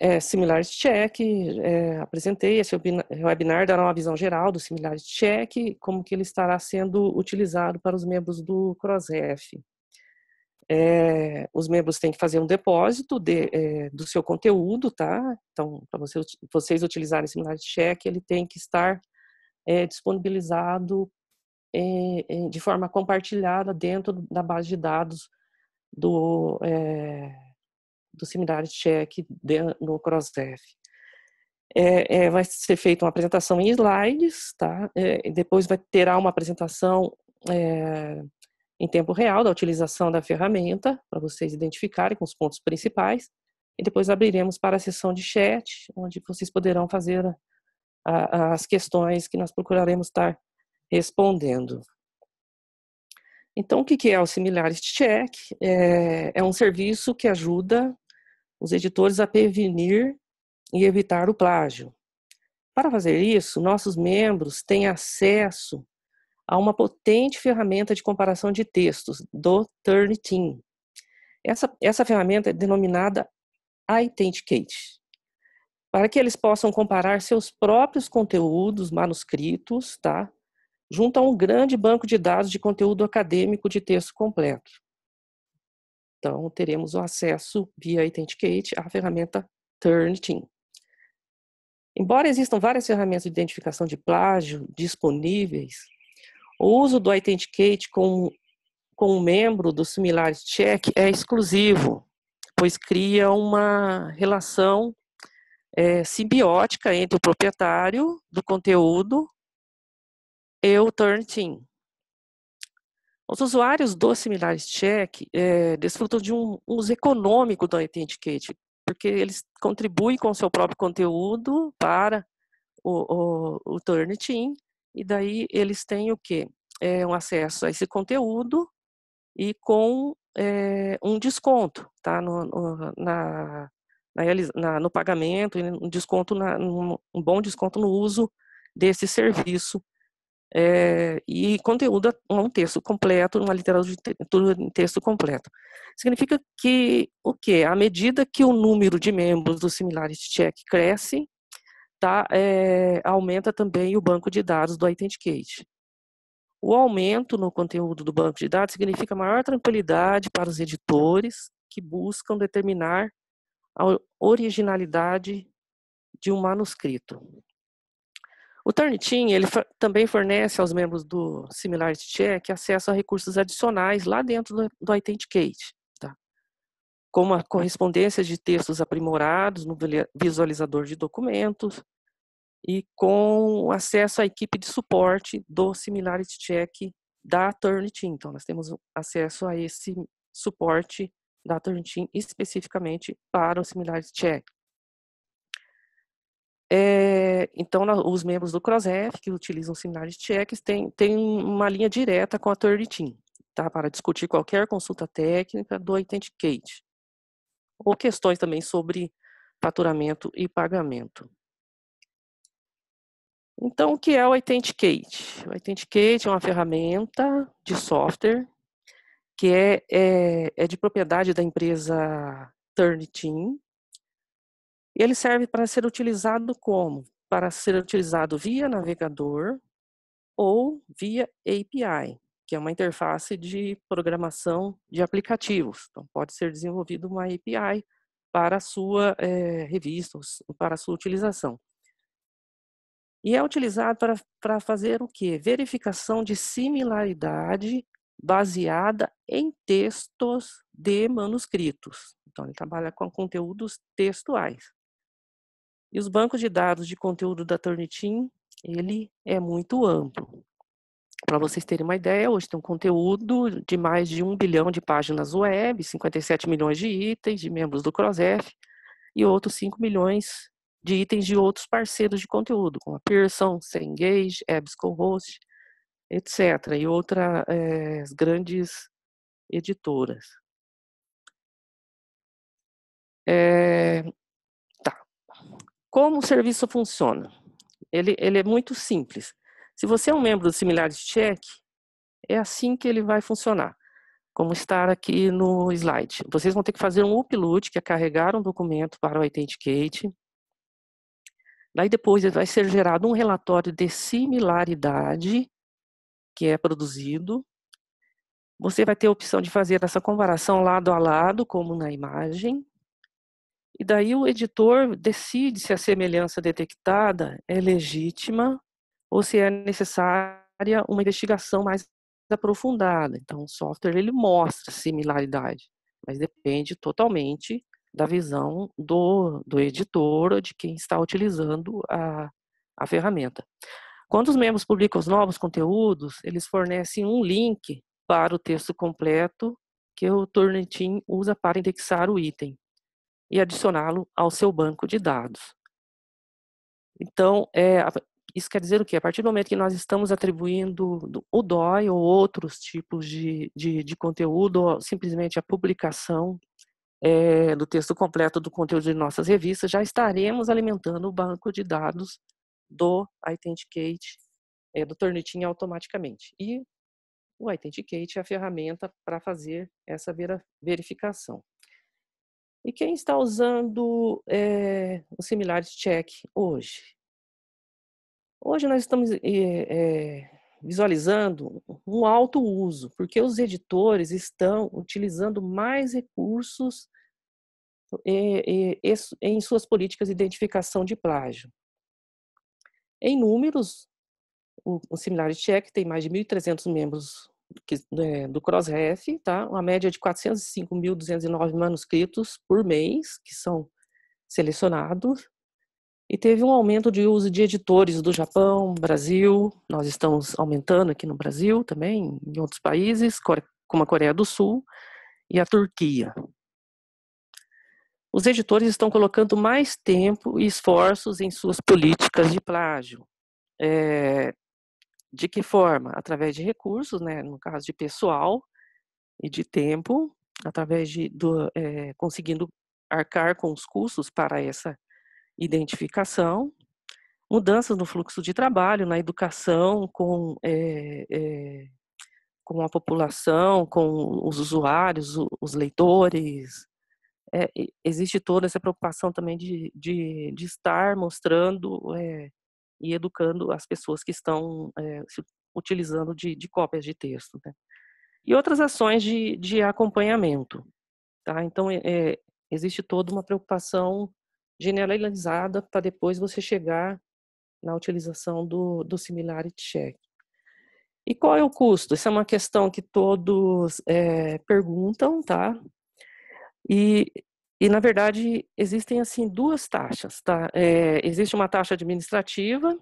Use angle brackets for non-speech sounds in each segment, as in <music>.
É, é de check, é, apresentei esse webinar, dará uma visão geral do de check, como que ele estará sendo utilizado para os membros do CrossRef. É, os membros têm que fazer um depósito de, é, do seu conteúdo, tá? Então, para você, vocês utilizarem o de check, ele tem que estar é, disponibilizado é, de forma compartilhada dentro da base de dados do, é, do Similarity Check no CrossF. É, é, vai ser feita uma apresentação em slides, tá? É, depois vai terá uma apresentação é, em tempo real da utilização da ferramenta para vocês identificarem com os pontos principais e depois abriremos para a sessão de chat onde vocês poderão fazer a, a, as questões que nós procuraremos estar respondendo. Então, o que é o Similarity Check? É, é, um serviço que ajuda os editores a prevenir e evitar o plágio. Para fazer isso, nossos membros têm acesso a uma potente ferramenta de comparação de textos, do Turnitin. Essa, essa ferramenta é denominada Identicate, para que eles possam comparar seus próprios conteúdos manuscritos, tá? junto a um grande banco de dados de conteúdo acadêmico de texto completo. Então, teremos o acesso via Authenticate à ferramenta Turnitin. Embora existam várias ferramentas de identificação de plágio disponíveis, o uso do Authenticate com, com um membro do similares check é exclusivo, pois cria uma relação é, simbiótica entre o proprietário do conteúdo e o Turnitin. Os usuários do Similares Check é, desfrutam de um uso econômico do Authenticate, porque eles contribuem com o seu próprio conteúdo para o, o, o Turnitin, e daí eles têm o quê? É, um acesso a esse conteúdo e com é, um desconto tá? no, no na, na, no pagamento, um desconto, na, um bom desconto no uso desse serviço é, e conteúdo a um texto completo, uma literatura em texto completo. Significa que o quê? À medida que o número de membros do Similarity Check cresce, tá, é, aumenta também o banco de dados do Authenticate. O aumento no conteúdo do banco de dados significa maior tranquilidade para os editores que buscam determinar a originalidade de um manuscrito. O Turnitin ele também fornece aos membros do Similarity Check acesso a recursos adicionais lá dentro do, do Authenticate, tá? como a correspondência de textos aprimorados no visualizador de documentos e com acesso à equipe de suporte do Similarity Check da Turnitin. Então, nós temos acesso a esse suporte da Turnitin especificamente para o Similarity Check. É, então, na, os membros do CrossRef, que utilizam similares cheques, têm tem uma linha direta com a Turnitin, tá? Para discutir qualquer consulta técnica do Authenticate. Ou questões também sobre faturamento e pagamento. Então, o que é o Authenticate? O Authenticate é uma ferramenta de software que é, é, é de propriedade da empresa Turnitin, ele serve para ser utilizado como? Para ser utilizado via navegador ou via API, que é uma interface de programação de aplicativos. Então, pode ser desenvolvido uma API para a sua é, revista, para a sua utilização. E é utilizado para, para fazer o quê? Verificação de similaridade baseada em textos de manuscritos. Então, ele trabalha com conteúdos textuais. E os bancos de dados de conteúdo da Turnitin, ele é muito amplo. Para vocês terem uma ideia, hoje tem um conteúdo de mais de um bilhão de páginas web, 57 milhões de itens de membros do CrossF e outros 5 milhões de itens de outros parceiros de conteúdo, como a Pearson, Cengage, EBSCOhost, etc. E outras eh, é, grandes editoras. É, como o serviço funciona? Ele, ele é muito simples. Se você é um membro do Similares Check, é assim que ele vai funcionar, como está aqui no slide. Vocês vão ter que fazer um upload, que é carregar um documento para o Authenticate. Daí depois vai ser gerado um relatório de similaridade, que é produzido. Você vai ter a opção de fazer essa comparação lado a lado, como na imagem. E daí o editor decide se a semelhança detectada é legítima ou se é necessária uma investigação mais aprofundada. Então, o software ele mostra similaridade, mas depende totalmente da visão do, do editor ou de quem está utilizando a, a ferramenta. Quando os membros publicam os novos conteúdos, eles fornecem um link para o texto completo que o Turnitin usa para indexar o item e adicioná-lo ao seu banco de dados. Então, é, isso quer dizer o quê? A partir do momento que nós estamos atribuindo o DOI ou outros tipos de, de, de conteúdo, ou simplesmente a publicação é, do texto completo do conteúdo de nossas revistas, já estaremos alimentando o banco de dados do Identicate, é, do Turnitin automaticamente. E o Identicate é a ferramenta para fazer essa verificação. E quem está usando é, eh, o Similarity check hoje? Hoje nós estamos é, é, visualizando um alto uso, porque os editores estão utilizando mais recursos em suas políticas de identificação de plágio. Em números, o, o Similarity Check tem mais de 1.300 membros né, do Crossref, tá? Uma média de 405.209 manuscritos por mês que são selecionados. E teve um aumento de uso de editores do Japão, Brasil, nós estamos aumentando aqui no Brasil também, em outros países, como a Coreia do Sul e a Turquia. Os editores estão colocando mais tempo e esforços em suas políticas de plágio. É, de que forma? Através de recursos, né? no caso de pessoal e de tempo, através de do, é, conseguindo arcar com os custos para essa identificação, mudanças no fluxo de trabalho, na educação com, é, é, com a população, com os usuários, os leitores. É, existe toda essa preocupação também de, de, de estar mostrando e educando as pessoas que estão é, se utilizando de, de, cópias de texto. Né? E outras ações de, de acompanhamento. Tá? Então, é, é existe toda uma preocupação generalizada para depois você chegar na utilização do, do similarity check. E qual é o custo? Essa é uma questão que todos é, perguntam, tá? E e, na verdade, existem, assim, duas taxas, tá? É, existe uma taxa administrativa,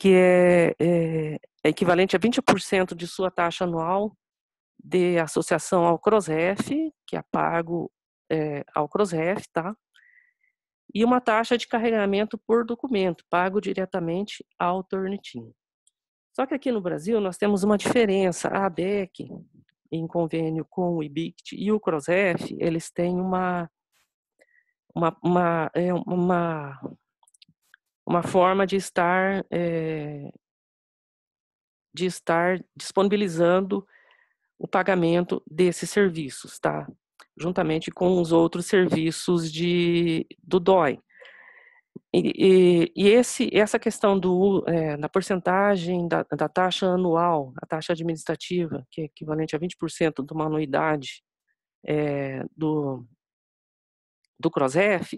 que é, é, é equivalente a 20% de sua taxa anual de associação ao CROSREF, que é pago é, ao CROSREF, tá? E uma taxa de carregamento por documento, pago diretamente ao Turnitin. Só que aqui no Brasil nós temos uma diferença. A ABEC, em convênio com o IBICT e o CROSREF, eles têm uma uma, uma, é, uma, uma forma de estar é, de estar disponibilizando o pagamento desses serviços, tá? Juntamente com os outros serviços de, do DOI. E, e, e esse, essa questão do, é, eh, da porcentagem da, da, taxa anual, a taxa administrativa, que é equivalente a 20% de uma anuidade é, do, do Crosref,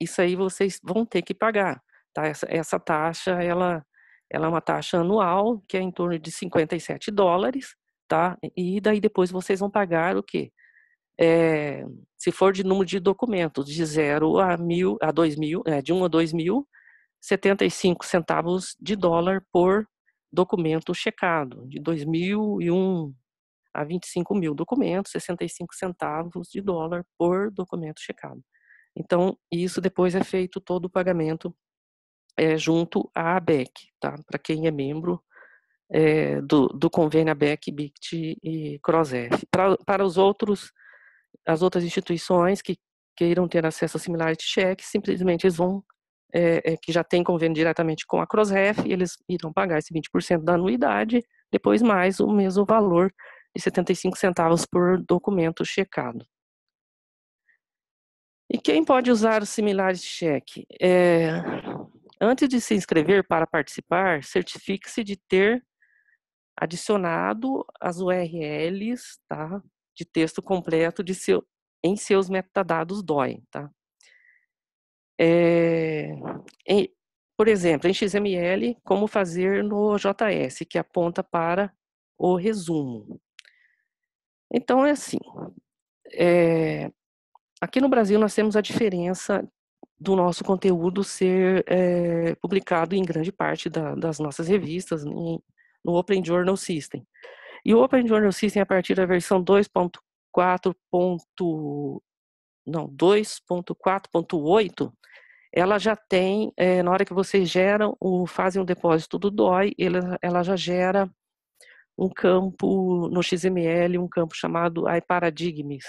isso aí vocês vão ter que pagar. Tá? Essa, essa taxa, ela, ela é uma taxa anual, que é em torno de 57 dólares, tá? E daí depois vocês vão pagar o quê? É, se for de número de documentos, de 0 a mil, a 2 mil, é, de 1 um a 2 mil, 75 centavos de dólar por documento checado, de 2001 a 25 mil documentos, 65 centavos de dólar por documento checado. Então, isso depois é feito todo o pagamento é, junto à ABEC, tá? Para quem é membro é, do, do convênio ABEC, BICT e CrossF. Pra, para os outros, as outras instituições que queiram ter acesso a similarity cheque, simplesmente eles vão, é, é, que já tem convênio diretamente com a CrossRef, eles irão pagar esse 20% da anuidade, depois mais o mesmo valor e 75 centavos por documento checado. E quem pode usar os similares de cheque? É, antes de se inscrever para participar, certifique-se de ter adicionado as URLs tá, de texto completo de seu, em seus metadados DOI. Tá? É, em, por exemplo, em XML, como fazer no JS, que aponta para o resumo. Então, é assim: é, aqui no Brasil nós temos a diferença do nosso conteúdo ser é, publicado em grande parte da, das nossas revistas em, no Open Journal System. E o Open Journal System, a partir da versão 2.4. Não, 2.4.8, ela já tem, é, na hora que vocês geram, o, fazem um depósito do DOI, ela, ela já gera um campo no XML, um campo chamado iParadigmes,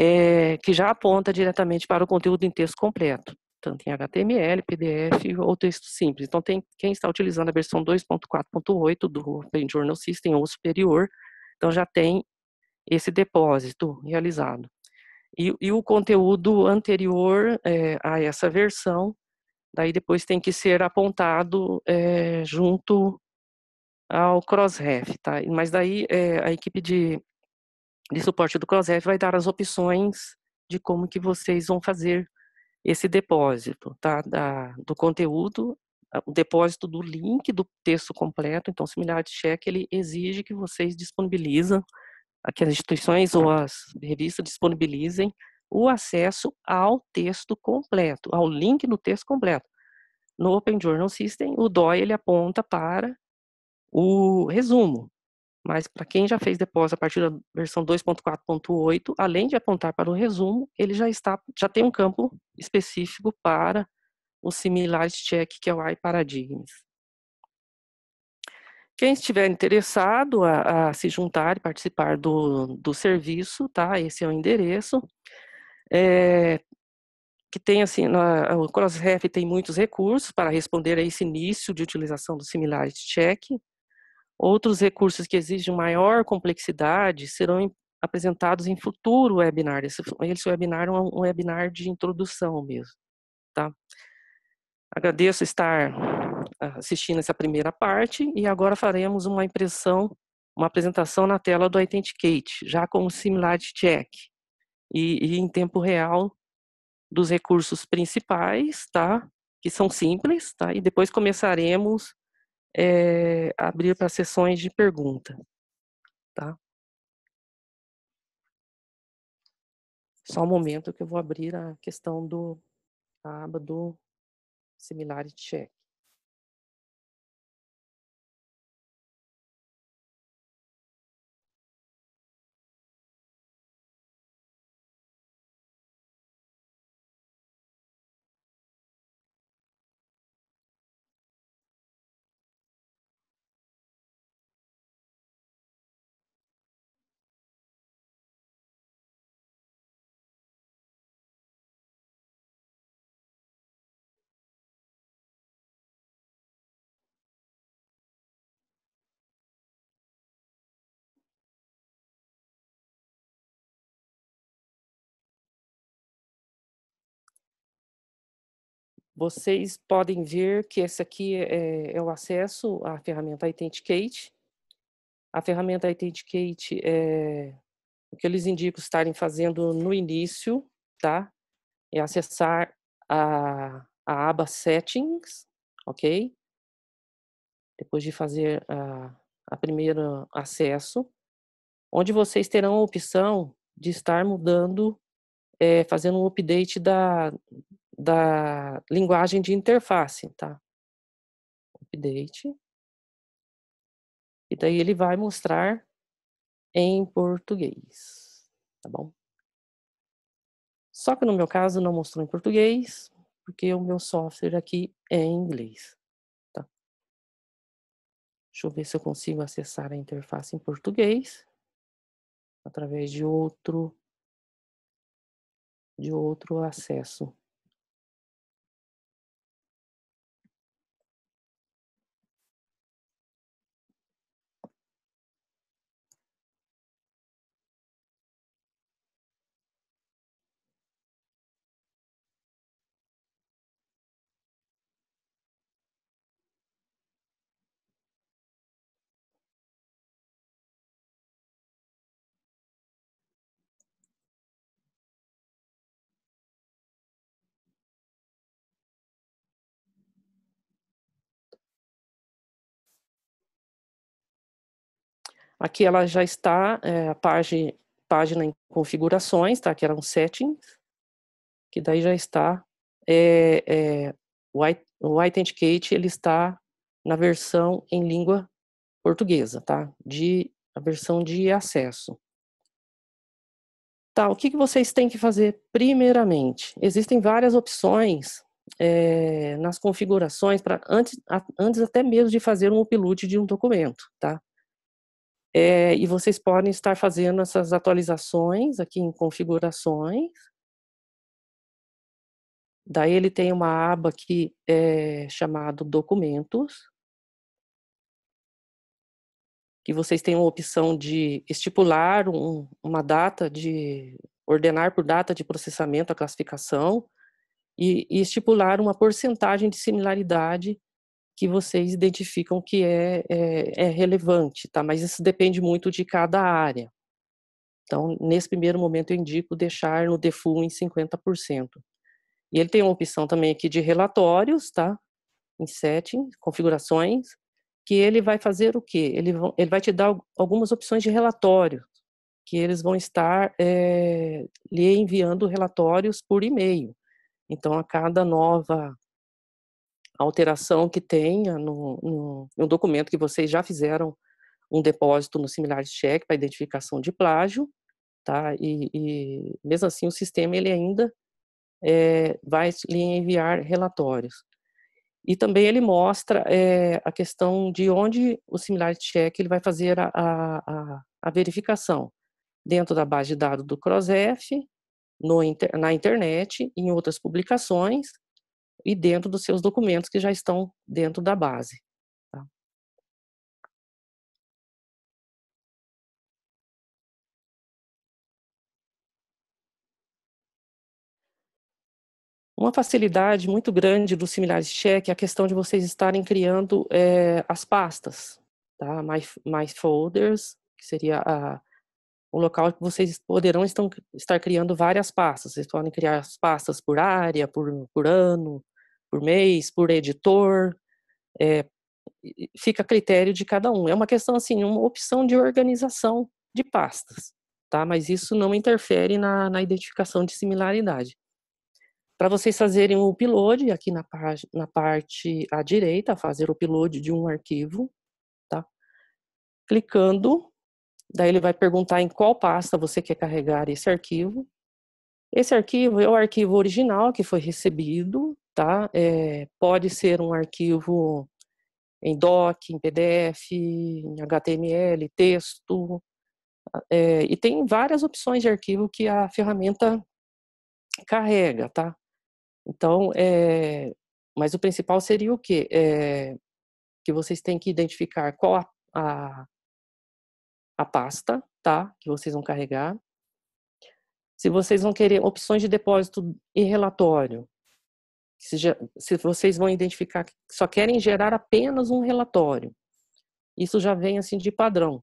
é, eh, que já aponta diretamente para o conteúdo em texto completo, tanto em HTML, PDF ou texto simples. Então, tem quem está utilizando a versão 2.4.8 do Open Journal System ou superior, então já tem esse depósito realizado. E, e o conteúdo anterior é, a essa versão, daí depois tem que ser apontado é, junto ao Crossref, tá? Mas daí é, a equipe de, de suporte do Crossref vai dar as opções de como que vocês vão fazer esse depósito, tá? Da, do conteúdo, o depósito do link do texto completo. Então, o similarity check ele exige que vocês disponibilizam, que as instituições ou as revistas disponibilizem o acesso ao texto completo, ao link do texto completo. No Open Journal System, o DOI ele aponta para o resumo. Mas para quem já fez depósito a partir da versão 2.4.8, além de apontar para o resumo, ele já está já tem um campo específico para o similarity check, que é o iParadigms. Quem estiver interessado a, a, se juntar e participar do, do serviço, tá? Esse é o endereço. É, que tem assim, na, o Crossref tem muitos recursos para responder a esse início de utilização do similarity check. Outros recursos que exigem maior complexidade serão apresentados em futuro webinar. Esse, webinar é um webinar de introdução mesmo, tá? Agradeço estar ah, assistindo essa primeira parte e agora faremos uma impressão, uma apresentação na tela do Authenticate, já com o Similarity Check e, e em tempo real dos recursos principais, tá? Que são simples, tá? E depois começaremos é, abrir para sessões de pergunta, tá? Só um momento que eu vou abrir a questão do a aba do similarity check. Vocês podem ver que esse aqui é, é o acesso à ferramenta Authenticate. A ferramenta Authenticate é o que eu lhes indico estarem fazendo no início, tá? É acessar a, a aba Settings, ok? Depois de fazer a, a primeiro acesso, onde vocês terão a opção de estar mudando, é, fazendo um update da, da linguagem de interface, tá? Update. E daí ele vai mostrar em português, tá bom? Só que no meu caso não mostrou em português, porque o meu software aqui é em inglês. Tá? Deixa eu ver se eu consigo acessar a interface em português através de outro de outro acesso. Aqui ela já está, é, a página, página em configurações, tá? Que era um settings, que daí já está. É, é, o, I, ele está na versão em língua portuguesa, tá? De, a versão de acesso. Tá, o que, que vocês têm que fazer primeiramente? Existem várias opções é, nas configurações para antes, a, antes até mesmo de fazer um upload de um documento, tá? É, e vocês podem estar fazendo essas atualizações aqui em configurações. Daí ele tem uma aba aqui é, chamada documentos, que vocês têm a opção de estipular um, uma data de ordenar por data de processamento a classificação e, e estipular uma porcentagem de similaridade que vocês identificam que é, é, é relevante, tá? Mas isso depende muito de cada área. Então, nesse primeiro momento, eu indico deixar no default em 50%. E ele tem uma opção também aqui de relatórios, tá? Em settings, configurações, que ele vai fazer o quê? Ele, ele vai te dar algumas opções de relatório, que eles vão estar é, lhe enviando relatórios por e-mail. Então, a cada nova a alteração que tenha no, no, no documento que vocês já fizeram um depósito no similar de cheque para identificação de plágio, tá? E, e, mesmo assim o sistema ele ainda é, vai lhe enviar relatórios. E também ele mostra é, a questão de onde o similar check ele vai fazer a, a, a verificação dentro da base de dados do CrossF, no, na internet, em outras publicações e dentro dos seus documentos que já estão dentro da base. Tá? Uma facilidade muito grande do similares check é a questão de vocês estarem criando é, as pastas, tá? My, my folders, que seria a, local que vocês poderão estão, estar criando várias pastas. Vocês podem criar as pastas por área, por, por ano, por mês, por editor, é, fica a critério de cada um. É uma questão assim, uma opção de organização de pastas, tá? Mas isso não interfere na, na identificação de similaridade. Para vocês fazerem o upload, aqui na, na parte à direita, fazer o upload de um arquivo, tá? Clicando, daí ele vai perguntar em qual pasta você quer carregar esse arquivo. Esse arquivo é o arquivo original que foi recebido tá? É, pode ser um arquivo em DOC, em PDF, em HTML, texto, é, e tem várias opções de arquivo que a ferramenta carrega, tá? Então, é, mas o principal seria o quê? É, que vocês têm que identificar qual a, a, a pasta, tá? Que vocês vão carregar. Se vocês vão querer opções de depósito e relatório, se vocês vão identificar que só querem gerar apenas um relatório. Isso já vem assim de padrão.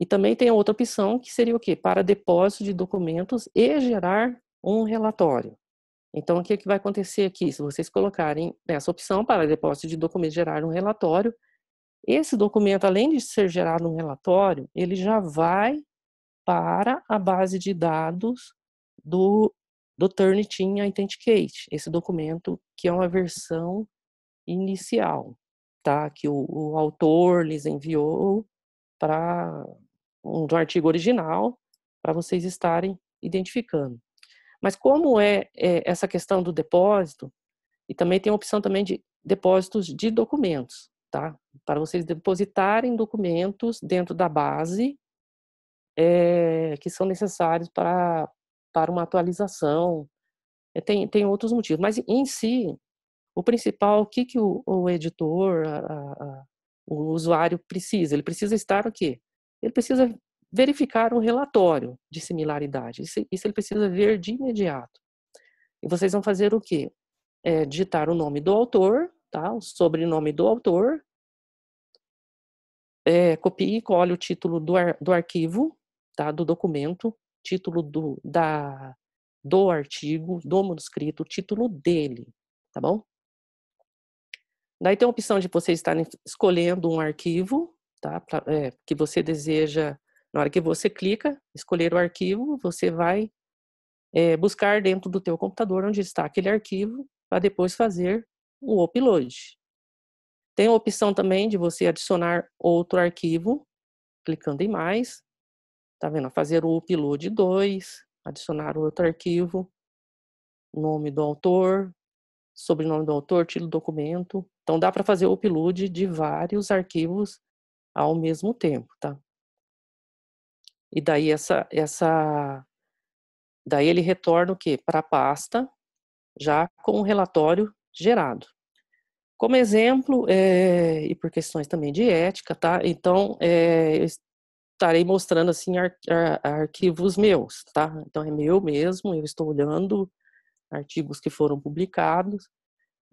E também tem outra opção que seria o quê? Para depósito de documentos e gerar um relatório. Então, o que, é que vai acontecer aqui? Se vocês colocarem essa opção para depósito de documentos gerar um relatório, esse documento, além de ser gerado um relatório, ele já vai para a base de dados do do Turnitin tinha Authenticate, esse documento que é uma versão inicial, tá? Que o, o autor lhes enviou para um do artigo original para vocês estarem identificando. Mas como é, é, essa questão do depósito e também tem a opção também de depósitos de documentos, tá? Para vocês depositarem documentos dentro da base é, que são necessários para para uma atualização. É, tem, tem outros motivos, mas em si, o principal, o que, que o, o editor, a, a, o usuário precisa? Ele precisa estar o quê? Ele precisa verificar um relatório de similaridade. Isso, isso ele precisa ver de imediato. E vocês vão fazer o quê? É, digitar o nome do autor, tá? o sobrenome do autor, é, copie e cole o título do, ar, do arquivo, tá? do documento, título do, da, do artigo, do manuscrito, o título dele, tá bom? Daí tem a opção de vocês estarem escolhendo um arquivo, tá? Pra, é, que você deseja, na hora que você clica, escolher o arquivo, você vai é, buscar dentro do teu computador onde está aquele arquivo, para depois fazer o upload. Tem a opção também de você adicionar outro arquivo, clicando em mais, Tá vendo? Fazer o upload 2, adicionar outro arquivo, nome do autor, sobrenome do autor, título do documento. Então dá para fazer o upload de vários arquivos ao mesmo tempo, tá? E daí essa essa daí ele retorna o quê? Para a pasta já com o relatório gerado. Como exemplo, é, e por questões também de ética, tá? Então, é, estarei mostrando assim ar, ar, arquivos meus, tá? Então é meu mesmo, eu estou olhando artigos que foram publicados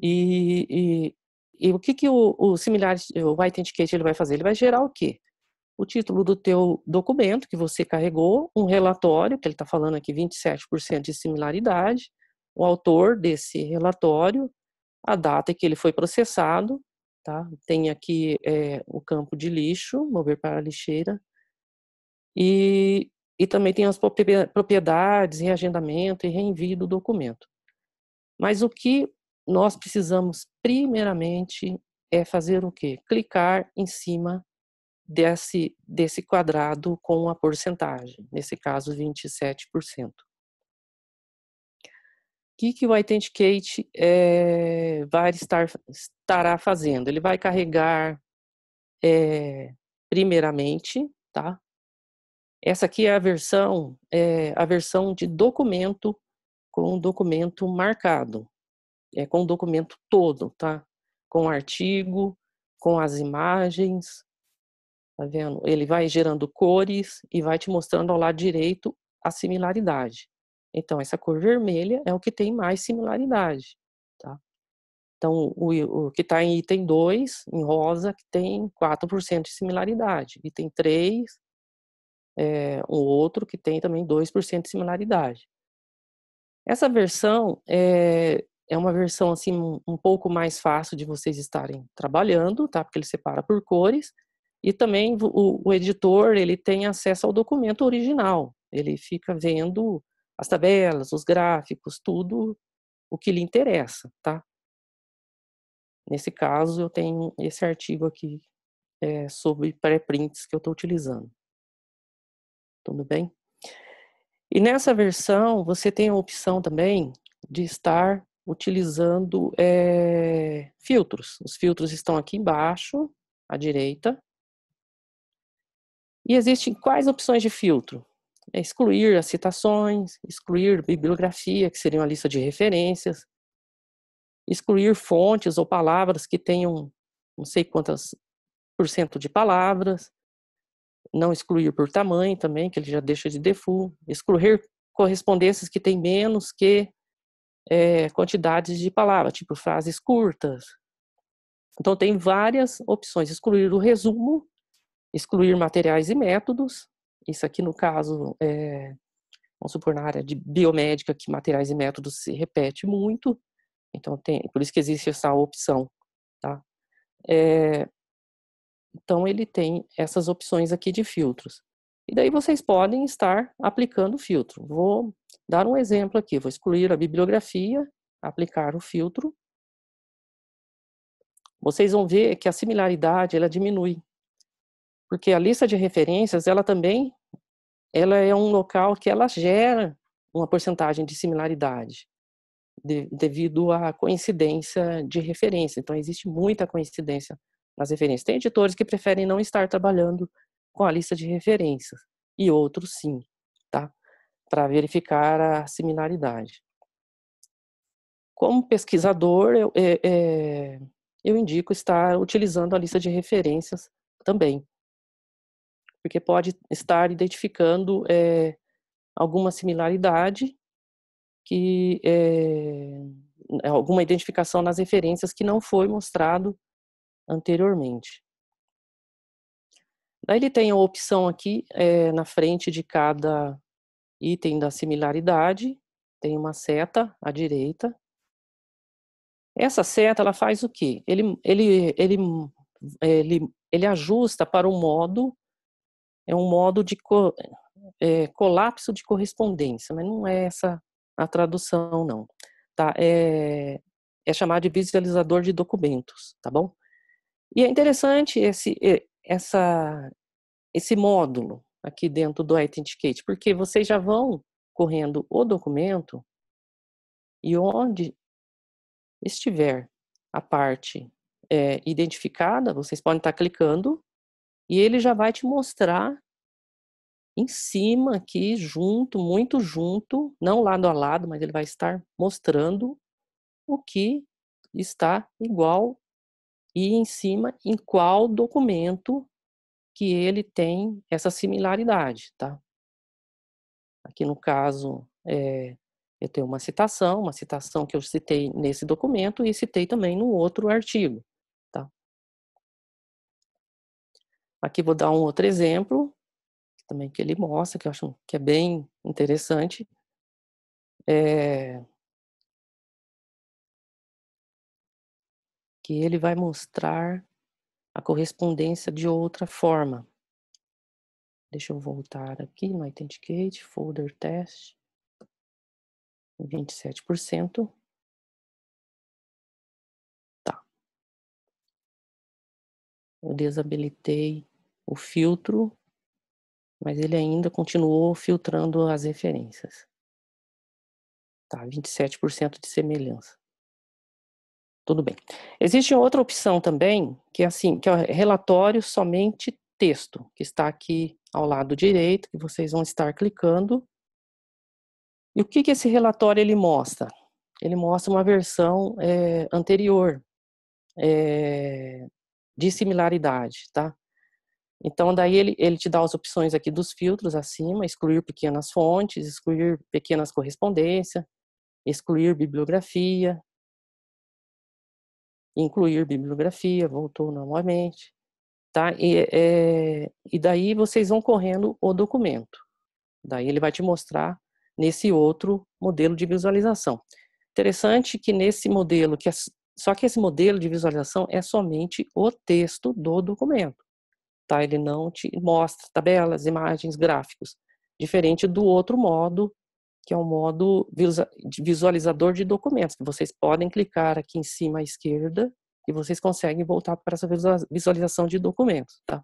e, e, e o que que o, o similar o white etiquette ele vai fazer? Ele vai gerar o quê? O título do teu documento que você carregou, um relatório que ele está falando aqui 27% de similaridade, o autor desse relatório, a data que ele foi processado, tá? Tem aqui é, o campo de lixo, mover para a lixeira, e, e também tem as propriedades, reagendamento e reenvio do documento. Mas o que nós precisamos primeiramente é fazer o quê? Clicar em cima desse, desse quadrado com a porcentagem, nesse caso 27%. O que, que o Authenticate é, vai estar, estará fazendo? Ele vai carregar é, primeiramente tá, essa aqui é a versão, é, a versão de documento com documento marcado, é com o documento todo, tá? Com o artigo, com as imagens, tá vendo? Ele vai gerando cores e vai te mostrando ao lado direito a similaridade. Então, essa cor vermelha é o que tem mais similaridade, tá? Então, o, o que está em item 2, em rosa, que tem 4% de similaridade. Item 3, é, eh, um outro que tem também 2% de similaridade. Essa versão é, é uma versão assim um pouco mais fácil de vocês estarem trabalhando, tá? Porque ele separa por cores e também o, o editor ele tem acesso ao documento original. Ele fica vendo as tabelas, os gráficos, tudo o que lhe interessa, tá? Nesse caso eu tenho esse artigo aqui é, sobre pré-prints que eu estou utilizando tudo bem? E nessa versão você tem a opção também de estar utilizando é, filtros. Os filtros estão aqui embaixo, à direita. E existem quais opções de filtro? É excluir as citações, excluir bibliografia, que seria uma lista de referências, excluir fontes ou palavras que tenham não sei quantas por cento de palavras, não excluir por tamanho também, que ele já deixa de default, excluir correspondências que têm menos que é, quantidades de palavras, tipo frases curtas. Então tem várias opções, excluir o resumo, excluir materiais e métodos, isso aqui no caso, é, vamos supor na área de biomédica, que materiais e métodos se repete muito, então tem, por isso que existe essa opção, tá? É, então, ele tem essas opções aqui de filtros. E daí vocês podem estar aplicando o filtro. Vou dar um exemplo aqui. Vou excluir a bibliografia, aplicar o filtro. Vocês vão ver que a similaridade ela diminui. Porque a lista de referências, ela também ela é um local que ela gera uma porcentagem de similaridade de, devido à coincidência de referência. Então, existe muita coincidência as referências. Tem editores que preferem não estar trabalhando com a lista de referências e outros sim, tá? Para verificar a similaridade. Como pesquisador, eu, é, é, eu indico estar utilizando a lista de referências também, porque pode estar identificando é, alguma similaridade que é, alguma identificação nas referências que não foi mostrado anteriormente. Daí ele tem a opção aqui é, na frente de cada item da similaridade, tem uma seta à direita. Essa seta ela faz o quê? Ele, ele, ele, ele, ele ajusta para o modo, é um modo de co, é, colapso de correspondência, mas não é essa a tradução não. Tá? É, é chamado de visualizador de documentos, tá bom? E é interessante esse, essa, esse módulo aqui dentro do Authenticate, porque vocês já vão correndo o documento e onde estiver a parte é, identificada, vocês podem estar clicando e ele já vai te mostrar em cima aqui, junto, muito junto, não lado a lado, mas ele vai estar mostrando o que está igual e em cima em qual documento que ele tem essa similaridade, tá? Aqui no caso, é, eu tenho uma citação, uma citação que eu citei nesse documento e citei também no outro artigo, tá? Aqui vou dar um outro exemplo, também que ele mostra, que eu acho que é bem interessante. É, que ele vai mostrar a correspondência de outra forma. Deixa eu voltar aqui no Authenticate, folder test, 27%. Tá. Eu desabilitei o filtro, mas ele ainda continuou filtrando as referências. Tá, 27% de semelhança. Tudo bem. Existe outra opção também, que é assim, que é relatório somente texto, que está aqui ao lado direito, que vocês vão estar clicando. E o que, que esse relatório ele mostra? Ele mostra uma versão é, anterior é, de similaridade, tá? Então, daí ele, ele te dá as opções aqui dos filtros acima, excluir pequenas fontes, excluir pequenas correspondências, excluir bibliografia, incluir bibliografia, voltou normalmente, tá? E, é, e daí vocês vão correndo o documento. Daí ele vai te mostrar nesse outro modelo de visualização. Interessante que nesse modelo, que é, só que esse modelo de visualização é somente o texto do documento, tá? Ele não te mostra tabelas, imagens, gráficos, diferente do outro modo que é um modo visualizador de documentos, que vocês podem clicar aqui em cima à esquerda e vocês conseguem voltar para essa visualização de documentos. Tá?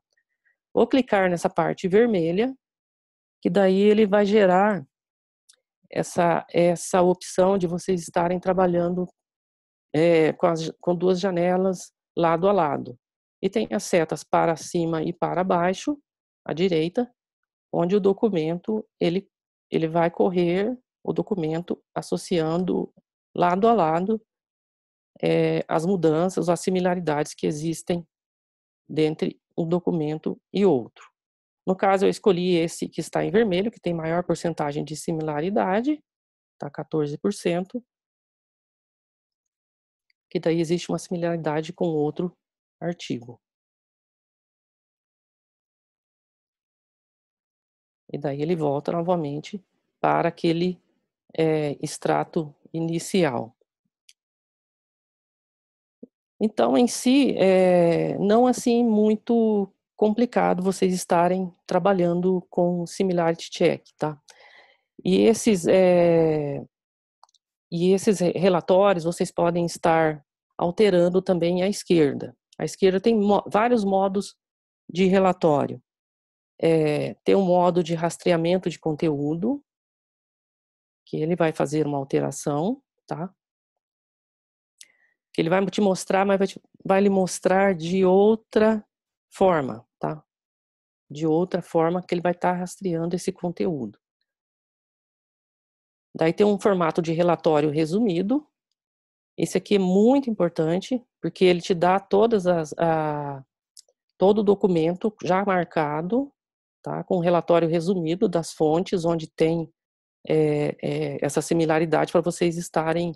Vou clicar nessa parte vermelha, que daí ele vai gerar essa, essa opção de vocês estarem trabalhando é, com, as, com duas janelas lado a lado. E tem as setas para cima e para baixo, à direita, onde o documento ele ele vai correr o documento associando lado a lado é, as mudanças, as similaridades que existem dentre um documento e outro. No caso, eu escolhi esse que está em vermelho, que tem maior porcentagem de similaridade, está 14%, que daí existe uma similaridade com outro artigo. E daí ele volta novamente para aquele é, extrato inicial. Então, em si, é, não assim muito complicado vocês estarem trabalhando com similarity check, tá? E esses, é, e esses relatórios vocês podem estar alterando também à esquerda. A esquerda tem mo vários modos de relatório é, ter um modo de rastreamento de conteúdo, que ele vai fazer uma alteração, tá? Que ele vai te mostrar, mas vai, te, vai lhe mostrar de outra forma, tá? De outra forma que ele vai estar tá rastreando esse conteúdo. Daí tem um formato de relatório resumido. Esse aqui é muito importante, porque ele te dá todas as, a, todo o documento já marcado tá? com um relatório resumido das fontes, onde tem é, é, essa similaridade para vocês estarem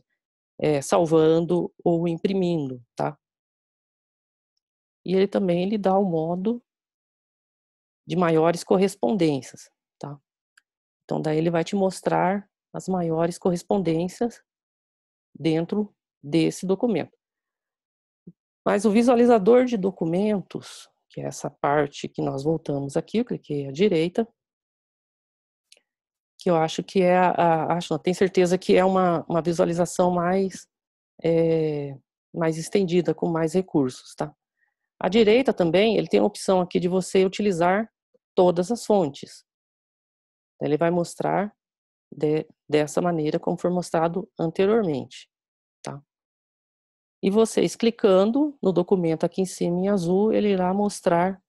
é, salvando ou imprimindo, tá? E ele também lhe dá o modo de maiores correspondências, tá? Então daí ele vai te mostrar as maiores correspondências dentro desse documento. Mas o visualizador de documentos, que é essa parte que nós voltamos aqui, eu cliquei à direita, que eu acho que é, a, acho, não, tenho certeza que é uma, uma visualização mais, é, mais estendida, com mais recursos, tá? À direita também, ele tem a opção aqui de você utilizar todas as fontes. Ele vai mostrar de, dessa maneira, como foi mostrado anteriormente. E vocês clicando no documento aqui em cima em azul, ele irá mostrar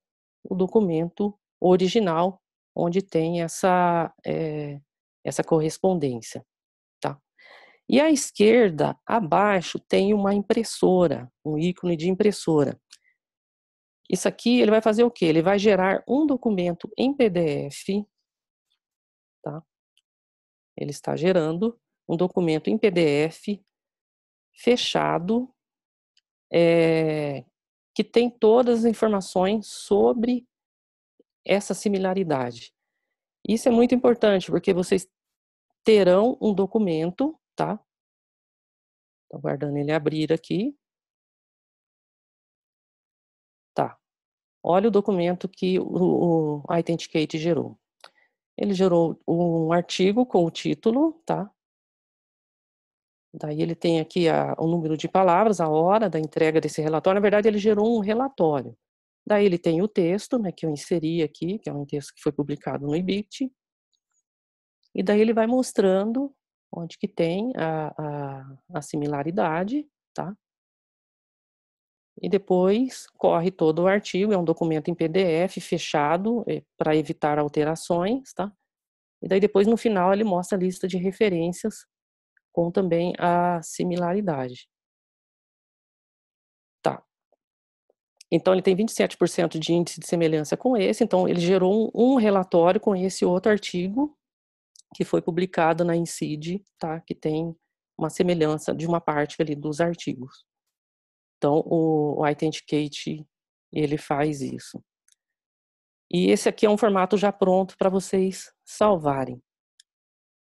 o documento original, onde tem essa, é, essa correspondência. Tá? E à esquerda, abaixo, tem uma impressora, um ícone de impressora. Isso aqui, ele vai fazer o quê? Ele vai gerar um documento em PDF, tá? Ele está gerando um documento em PDF fechado é, que tem todas as informações sobre essa similaridade. Isso é muito importante, porque vocês terão um documento, tá? Estou aguardando ele abrir aqui. Tá. Olha o documento que o, o gerou. Ele gerou um artigo com o título, tá? Daí ele tem aqui a, o número de palavras, a hora da entrega desse relatório. Na verdade, ele gerou um relatório. Daí ele tem o texto, né, que eu inseri aqui, que é um texto que foi publicado no IBIT. E daí ele vai mostrando onde que tem a, a, a similaridade, tá? E depois corre todo o artigo, é um documento em PDF, fechado, é, para evitar alterações, tá? E daí depois no final ele mostra a lista de referências com também a similaridade. Tá. Então, ele tem 27% de índice de semelhança com esse, então, ele gerou um, um, relatório com esse outro artigo que foi publicado na INCID, tá? que tem uma semelhança de uma parte ali dos artigos. Então, o, o Authenticate, ele faz isso. E esse aqui é um formato já pronto para vocês salvarem.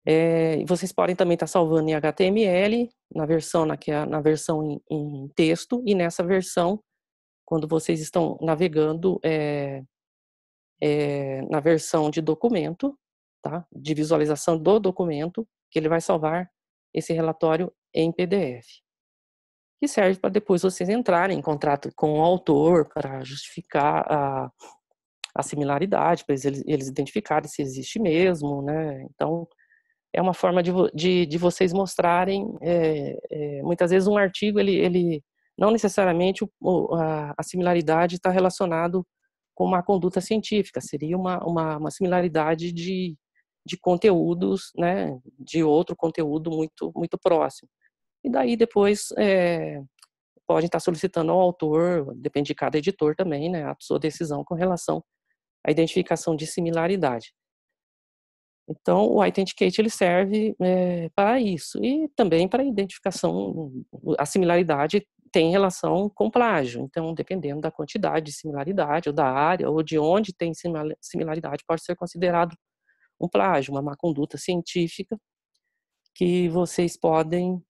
É, vocês podem também estar tá salvando em HTML, na versão, na, é, na versão em, em, texto, e nessa versão, quando vocês estão navegando é, é, na versão de documento, tá? de visualização do documento, que ele vai salvar esse relatório em PDF. Que serve para depois vocês entrarem em contrato com o autor para justificar a, a similaridade, para eles, eles identificarem se existe mesmo, né? Então, é uma forma de, de, de vocês mostrarem, é, é, muitas vezes um artigo, ele, ele não necessariamente o, a, a, similaridade está relacionado com uma conduta científica, seria uma, uma, uma, similaridade de, de conteúdos, né, de outro conteúdo muito, muito próximo. E daí depois é, podem estar tá solicitando ao autor, depende de cada editor também, né, a sua decisão com relação à identificação de similaridade. Então, o Identicate ele serve é, eh, para isso e também para identificação, a similaridade tem relação com plágio. Então, dependendo da quantidade de similaridade, ou da área, ou de onde tem similaridade, pode ser considerado um plágio, uma má conduta científica que vocês podem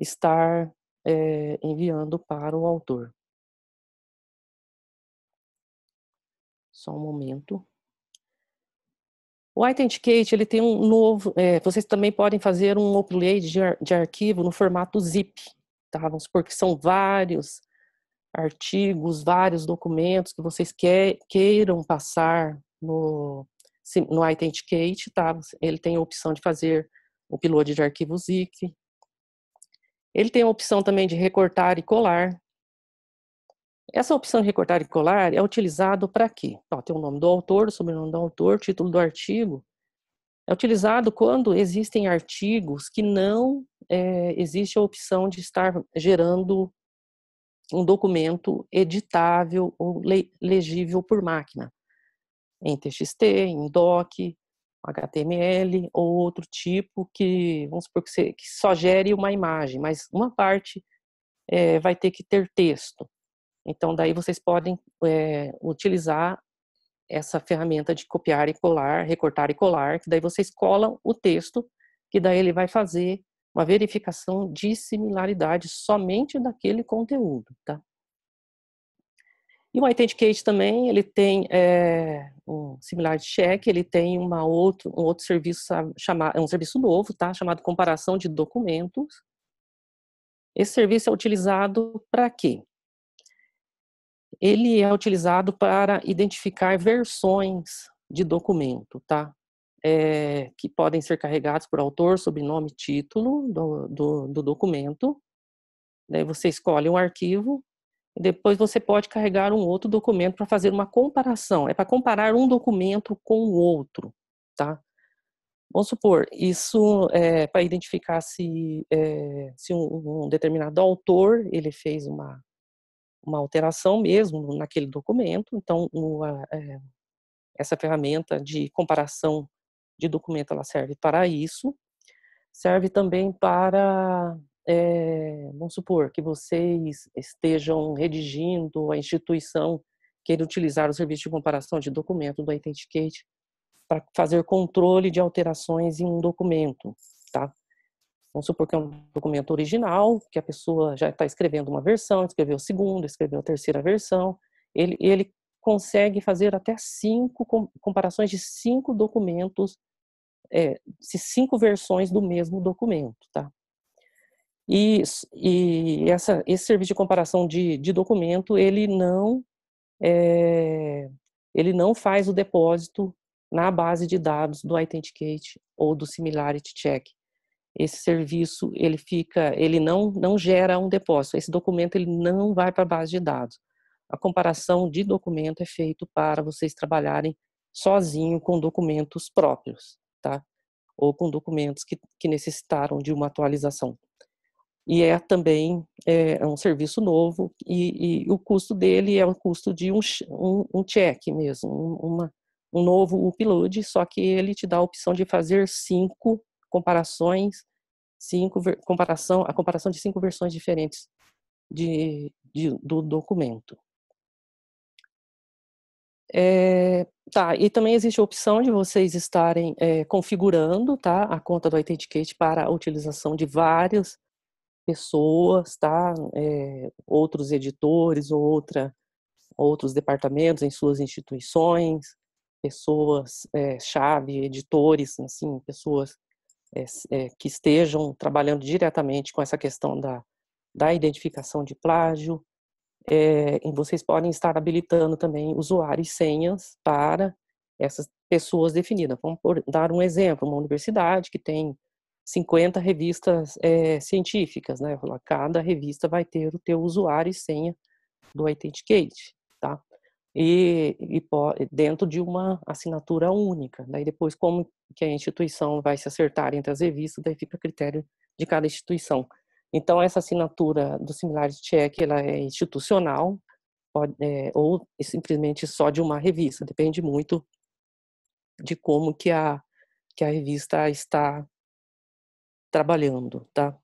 estar é, enviando para o autor. Só um momento. O Authenticate, ele tem um novo, é, vocês também podem fazer um upload de, ar, de arquivo no formato zip, tá? Vamos supor que são vários artigos, vários documentos que vocês que, queiram passar no, no Identicate, tá? Ele tem a opção de fazer o upload de arquivo zip. Ele tem a opção também de recortar e colar. Essa opção de recortar e colar é utilizado para quê? Ó, tem o nome do autor, o sobrenome do autor, título do artigo. É utilizado quando existem artigos que não é, existe a opção de estar gerando um documento editável ou le legível por máquina, em TXT, em DOC, HTML ou outro tipo que, vamos supor, que, você, que só gere uma imagem, mas uma parte é, vai ter que ter texto. Então, daí vocês podem é, utilizar essa ferramenta de copiar e colar, recortar e colar, que daí vocês colam o texto, que daí ele vai fazer uma verificação de similaridade somente daquele conteúdo, tá? E o Authenticate também, ele tem é, um similar check, ele tem uma outro, um outro serviço chamado, é um serviço novo, tá? Chamado comparação de documentos. Esse serviço é utilizado para quê? ele é utilizado para identificar versões de documento, tá? É, que podem ser carregados por autor, sobrenome, título do, do, do documento. Daí você escolhe um arquivo e depois você pode carregar um outro documento para fazer uma comparação. É para comparar um documento com o outro, tá? Vamos supor, isso é para identificar se, é, se um, um determinado autor ele fez uma uma alteração mesmo naquele documento. Então, uma, é, essa ferramenta de comparação de documento ela serve para isso. Serve também para, é, vamos supor, que vocês estejam redigindo a instituição queira utilizar o serviço de comparação de documento do Identicate para fazer controle de alterações em um documento, tá? Vamos supor que é um documento original, que a pessoa já está escrevendo uma versão, escreveu a segunda, escreveu a terceira versão. Ele, ele consegue fazer até cinco comparações de cinco documentos, é, cinco versões do mesmo documento, tá? E, e essa, esse serviço de comparação de, de documento, ele não, é, ele não faz o depósito na base de dados do Authenticate ou do Similarity Check esse serviço ele fica, ele não não gera um depósito. Esse documento ele não vai para a base de dados. A comparação de documento é feito para vocês trabalharem sozinho com documentos próprios, tá? Ou com documentos que, que necessitaram de uma atualização. E é também é, é um serviço novo e, e, o custo dele é o custo de um, um, um check mesmo, uma, um novo upload, só que ele te dá a opção de fazer cinco comparações cinco comparação, a comparação de cinco versões diferentes de, de do documento. É, tá, e também existe a opção de vocês estarem é, configurando tá, a conta do Authenticate para a utilização de várias pessoas, tá, é, outros editores ou outra, outros departamentos em suas instituições, pessoas-chave, é, editores, assim, pessoas é, que estejam trabalhando diretamente com essa questão da, da identificação de plágio. É, vocês podem estar habilitando também usuários e senhas para essas pessoas definidas. Vamos dar um exemplo, uma universidade que tem 50 revistas é, científicas, né? Cada revista vai ter o teu usuário e senha do Authenticate, tá? e, e dentro de uma assinatura única. Daí depois como que a instituição vai se acertar entre as revistas, daí fica a critério de cada instituição. Então essa assinatura do similarity check ela é institucional pode, é, ou simplesmente só de uma revista, depende muito de como que a que a revista está trabalhando, tá?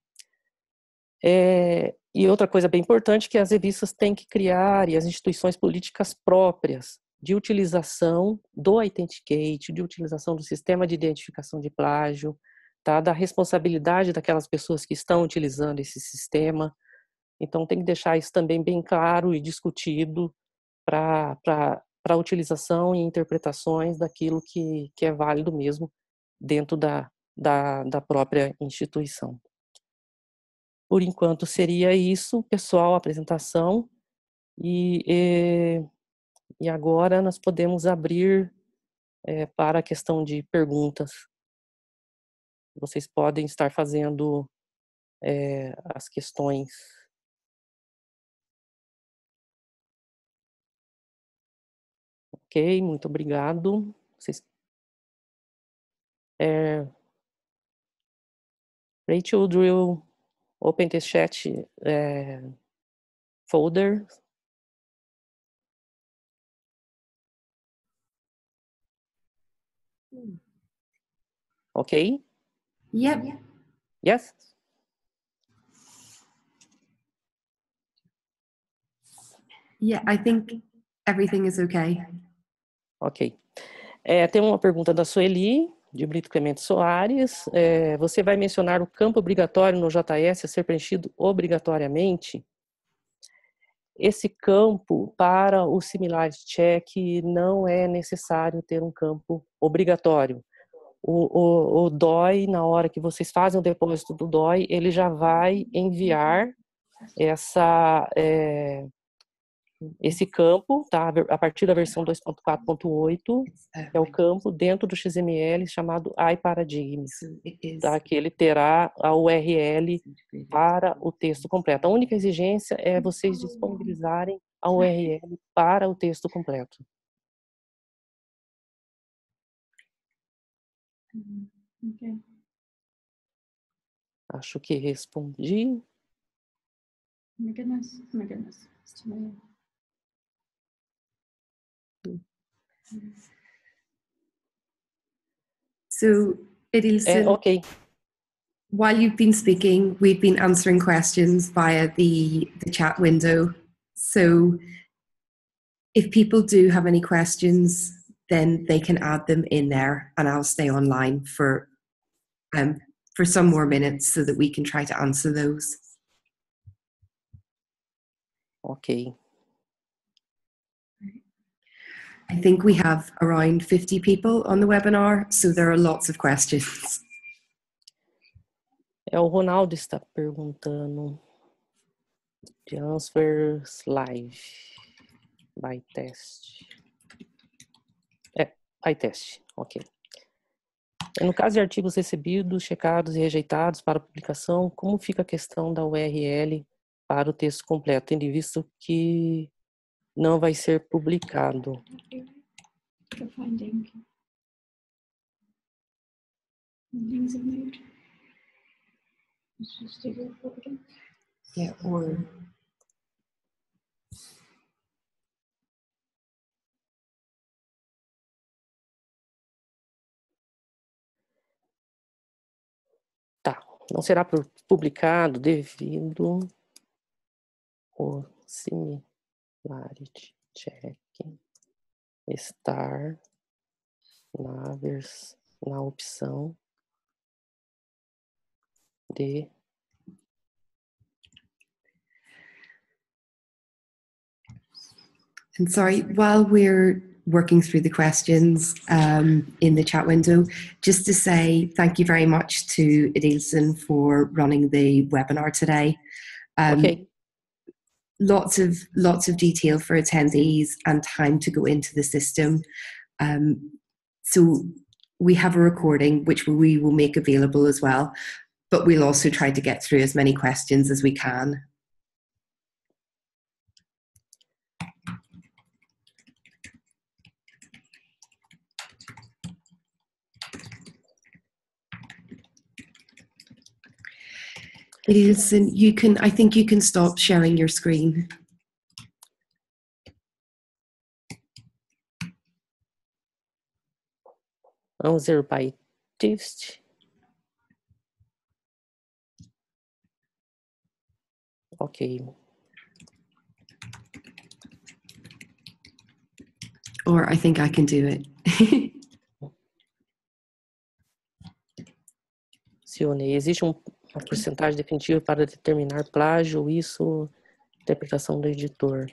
É, e outra coisa bem importante que as revistas têm que criar e as instituições políticas próprias de utilização do Identicate, de utilização do sistema de identificação de plágio, tá? da responsabilidade daquelas pessoas que estão utilizando esse sistema. Então, tem que deixar isso também bem claro e discutido para a utilização e interpretações daquilo que, que é válido mesmo dentro da, da, da própria instituição. Por enquanto seria isso, pessoal, apresentação. E, e, e agora nós podemos abrir é, para a questão de perguntas. Vocês podem estar fazendo é, as questões. Ok, muito obrigado. Vocês... É... Rachel Drill Open the chat é, folder. Ok? Yep. Yes. Yeah, I think everything is okay. Ok. É, tem uma pergunta da Sueli de Brito Clemente Soares. É, você vai mencionar o campo obrigatório no JS a ser preenchido obrigatoriamente? Esse campo para o similar check não é necessário ter um campo obrigatório. O, o, o DOI, na hora que vocês fazem o depósito do DOI, ele já vai enviar essa, é, esse campo tá a partir da versão 2.4.8, é. é o campo dentro do XML chamado iParadigms, tá? que ele terá a URL para o texto completo. A única exigência é vocês disponibilizarem a URL para o texto completo. Okay. Acho que respondi. Oh my goodness, oh my goodness. It's too So, it is uh, okay. while you've been speaking, we've been answering questions via the, the chat window. So, if people do have any questions, then they can add them in there, and I'll stay online for um, for some more minutes so that we can try to answer those. Okay. I think we have around 50 people on the webinar, so there are lots of questions. É o Ronaldo está perguntando. Transfers live by test. É, by test, ok. É, no caso de artigos recebidos, checados e rejeitados para publicação, como fica a questão da URL para o texto completo, tendo visto que não vai ser publicado. Yeah, or Tá, não será publicado devido ao sim. clarity check na, vers, na opção de And sorry, while we're working through the questions um, in the chat window, just to say thank you very much to Edilson for running the webinar today. Um, okay lots of lots of detail for attendees and time to go into the system. Um, so we have a recording which we will make available as well, but we'll also try to get through as many questions as we can Listen, you can, I think you can stop sharing your screen. there by Düst. Okay. Or I think I can do it. <laughs> Existe um a porcentagem definitiva para determinar plágio, isso, interpretação do editor.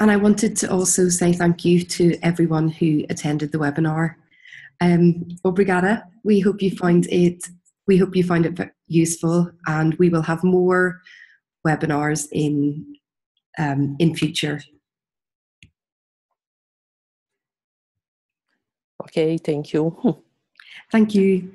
And I wanted to also say thank you to everyone who attended the webinar. Um, obrigada. We hope you find it we hope you find it useful, and we will have more webinars in um, in future. Okay, thank you. Thank you.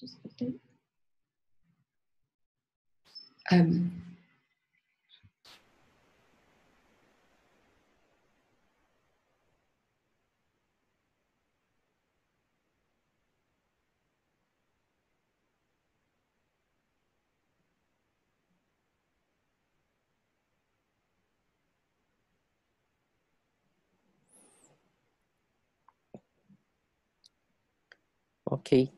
just Um, Okay.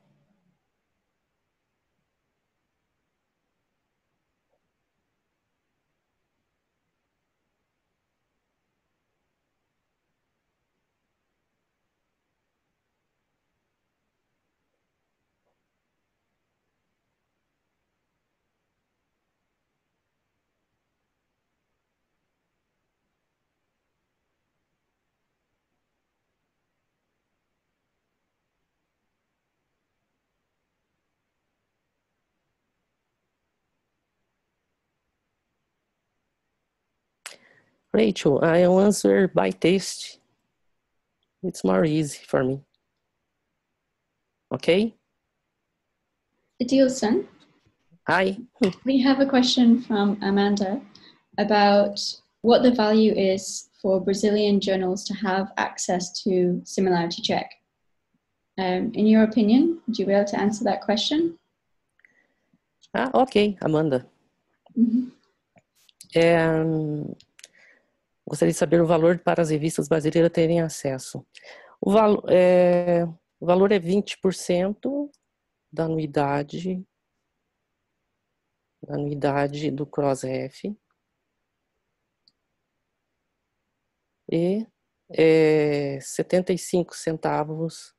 Rachel, I answer by taste. It's more easy for me. Okay? Adilson, Hi. We have a question from Amanda about what the value is for Brazilian journals to have access to similarity check. Um, in your opinion, would you be able to answer that question? Ah, okay, Amanda. Mm -hmm. um, Gostaria de saber o valor para as revistas brasileiras terem acesso. O, valo, é, o valor é 20% da anuidade, da anuidade do CrossRef. E é, 75 centavos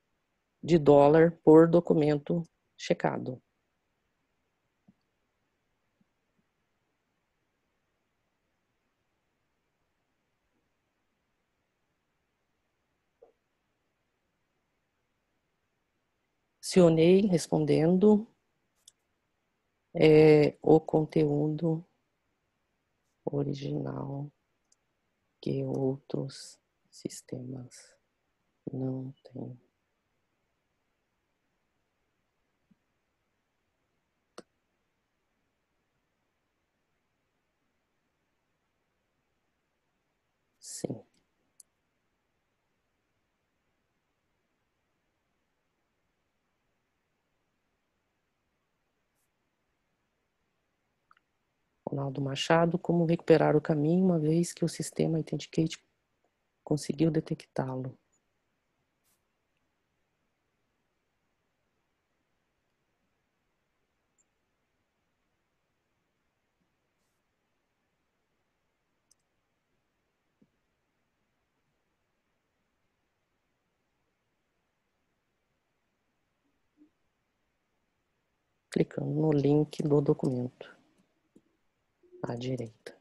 de dólar por documento checado. Cionei respondendo é o conteúdo original que outros sistemas não têm. Naldo Machado como recuperar o caminho uma vez que o sistema Identicate conseguiu detectá-lo. clicando no link do documento à direita.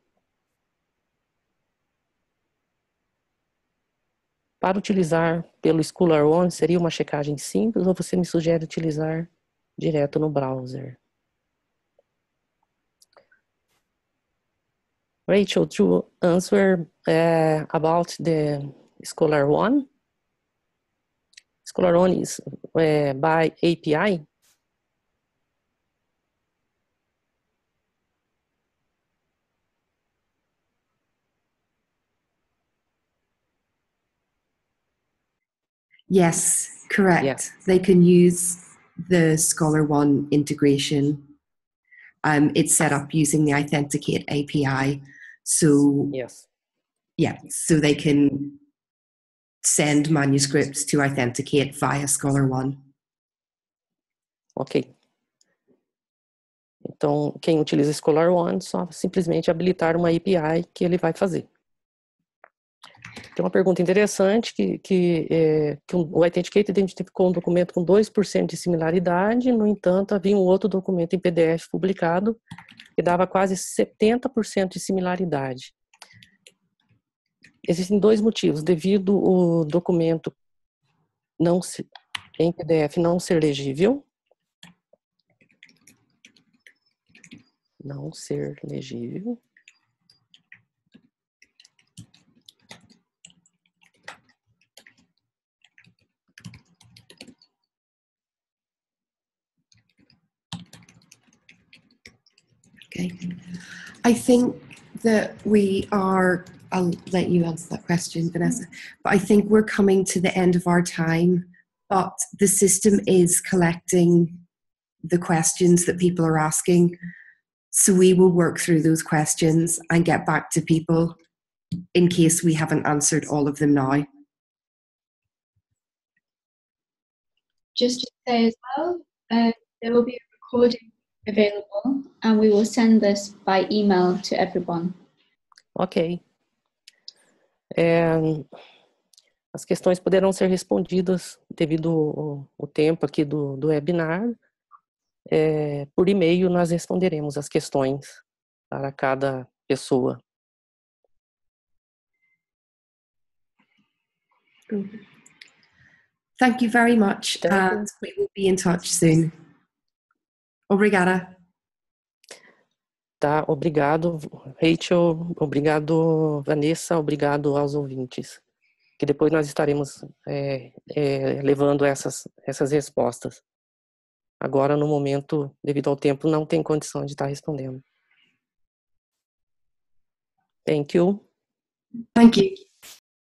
Para utilizar pelo Scholar One, seria uma checagem simples ou você me sugere utilizar direto no browser? Rachel, to answer uh, about the Scholar One. Scholar One is uh, by API. Yes, correct. Yeah. They can use the Scholar One integration. Um, it's set up using the Authenticate API. So, yes. Yeah, so they can send manuscripts to Authenticate via Scholar One. Ok. Então, quem utiliza Scholar One só simplesmente habilitar uma API que ele vai fazer. Tem uma pergunta interessante que, que, é, que o Authenticate identificou um documento com 2% de similaridade, no entanto, havia um outro documento em PDF publicado que dava quase 70% de similaridade. Existem dois motivos. Devido o documento não se, em PDF não ser legível, não ser legível, I think that we are, I'll let you answer that question, Vanessa, but I think we're coming to the end of our time, but the system is collecting the questions that people are asking. So we will work through those questions and get back to people in case we haven't answered all of them now. Just to say as well, uh, there will be a recording available and we will send this by email to everyone. Ok. É, as questões poderão ser respondidas devido ao, tempo aqui do, do webinar. É, por e-mail nós responderemos as questões para cada pessoa. Thank you very much, and we will be in touch soon. Obrigada. Tá, obrigado, Rachel, obrigado, Vanessa, obrigado aos ouvintes. Que depois nós estaremos é, é, levando essas, essas respostas. Agora, no momento, devido ao tempo, não tem condição de estar respondendo. Thank you. Thank you.